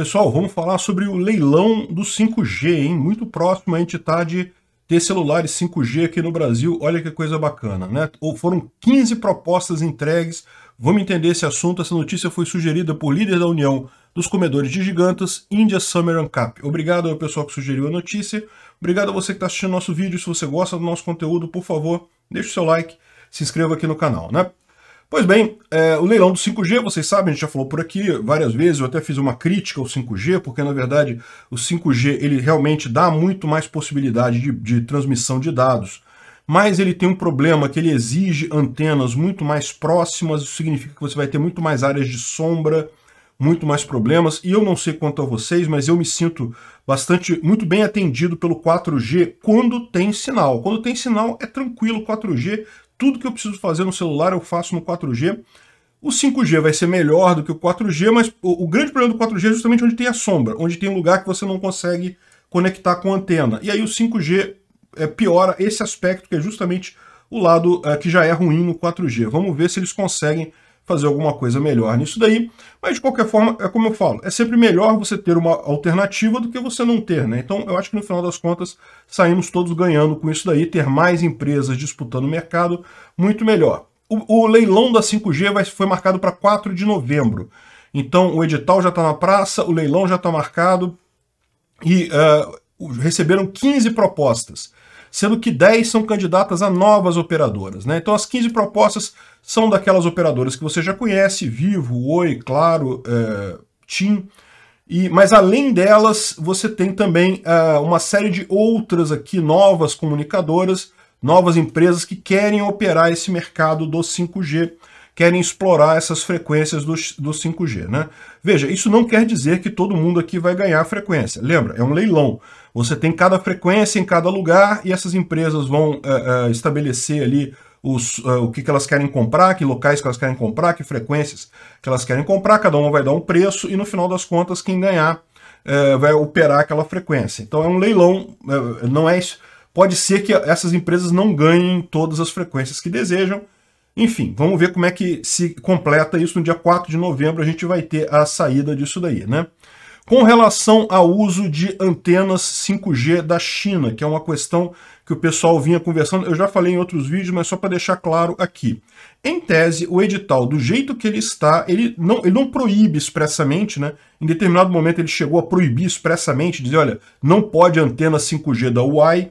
Pessoal, vamos falar sobre o leilão do 5G, hein? Muito próximo a gente tá de ter celulares 5G aqui no Brasil. Olha que coisa bacana, né? foram 15 propostas entregues. Vamos entender esse assunto. Essa notícia foi sugerida por líder da União dos Comedores de Gigantes, India Summer Uncap. Obrigado ao pessoal que sugeriu a notícia. Obrigado a você que está assistindo nosso vídeo. Se você gosta do nosso conteúdo, por favor, deixe o seu like, se inscreva aqui no canal, né? Pois bem, é, o leilão do 5G, vocês sabem, a gente já falou por aqui várias vezes, eu até fiz uma crítica ao 5G, porque na verdade o 5G ele realmente dá muito mais possibilidade de, de transmissão de dados, mas ele tem um problema que ele exige antenas muito mais próximas, isso significa que você vai ter muito mais áreas de sombra, muito mais problemas, e eu não sei quanto a vocês, mas eu me sinto bastante, muito bem atendido pelo 4G quando tem sinal. Quando tem sinal é tranquilo, 4G tudo que eu preciso fazer no celular eu faço no 4G. O 5G vai ser melhor do que o 4G, mas o, o grande problema do 4G é justamente onde tem a sombra, onde tem um lugar que você não consegue conectar com a antena. E aí o 5G é, piora esse aspecto, que é justamente o lado é, que já é ruim no 4G. Vamos ver se eles conseguem fazer alguma coisa melhor nisso daí. Mas, de qualquer forma, é como eu falo, é sempre melhor você ter uma alternativa do que você não ter, né? Então, eu acho que no final das contas, saímos todos ganhando com isso daí, ter mais empresas disputando o mercado, muito melhor. O, o leilão da 5G vai, foi marcado para 4 de novembro. Então, o edital já está na praça, o leilão já está marcado e uh, receberam 15 propostas sendo que 10 são candidatas a novas operadoras. Né? Então as 15 propostas são daquelas operadoras que você já conhece, Vivo, Oi, Claro, é, TIM. E, mas além delas, você tem também é, uma série de outras aqui, novas comunicadoras, novas empresas que querem operar esse mercado do 5G, querem explorar essas frequências do, do 5G. Né? Veja, isso não quer dizer que todo mundo aqui vai ganhar a frequência. Lembra, é um leilão. Você tem cada frequência em cada lugar e essas empresas vão é, é, estabelecer ali os, uh, o que, que elas querem comprar, que locais que elas querem comprar, que frequências que elas querem comprar, cada uma vai dar um preço e no final das contas quem ganhar uh, vai operar aquela frequência. Então é um leilão, uh, não é isso. Pode ser que essas empresas não ganhem todas as frequências que desejam. Enfim, vamos ver como é que se completa isso no dia 4 de novembro, a gente vai ter a saída disso daí, né? Com relação ao uso de antenas 5G da China, que é uma questão que o pessoal vinha conversando, eu já falei em outros vídeos, mas só para deixar claro aqui. Em tese, o edital, do jeito que ele está, ele não, ele não proíbe expressamente, né? Em determinado momento ele chegou a proibir expressamente, dizer, olha, não pode antena 5G da UAI,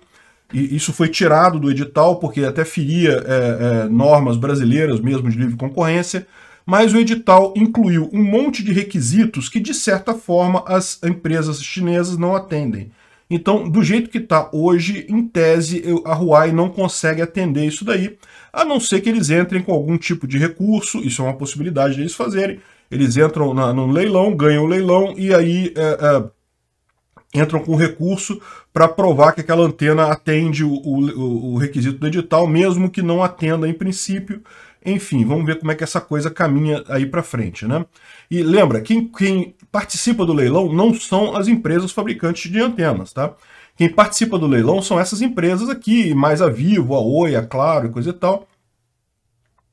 e isso foi tirado do edital porque até feria é, é, normas brasileiras mesmo de livre concorrência, mas o edital incluiu um monte de requisitos que, de certa forma, as empresas chinesas não atendem. Então, do jeito que está hoje, em tese, a Huawei não consegue atender isso daí, a não ser que eles entrem com algum tipo de recurso, isso é uma possibilidade deles fazerem. Eles entram na, no leilão, ganham o leilão e aí é, é, entram com recurso para provar que aquela antena atende o, o, o requisito do edital, mesmo que não atenda em princípio. Enfim, vamos ver como é que essa coisa caminha aí para frente, né? E lembra, quem, quem participa do leilão não são as empresas fabricantes de antenas, tá? Quem participa do leilão são essas empresas aqui, mais a Vivo, a Oi, a Claro e coisa e tal.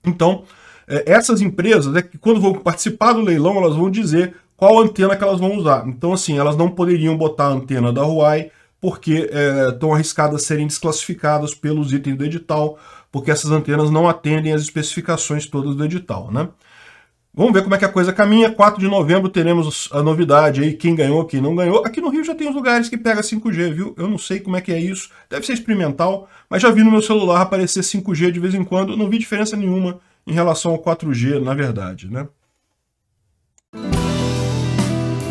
Então, é, essas empresas, é que quando vão participar do leilão, elas vão dizer qual antena que elas vão usar. Então, assim, elas não poderiam botar a antena da Huawei, porque é, estão arriscadas a serem desclassificadas pelos itens do edital, porque essas antenas não atendem às especificações todas do edital. Né? Vamos ver como é que a coisa caminha. 4 de novembro teremos a novidade aí, quem ganhou, quem não ganhou. Aqui no Rio já tem uns lugares que pega 5G, viu? Eu não sei como é que é isso. Deve ser experimental, mas já vi no meu celular aparecer 5G de vez em quando. Não vi diferença nenhuma em relação ao 4G, na verdade, né?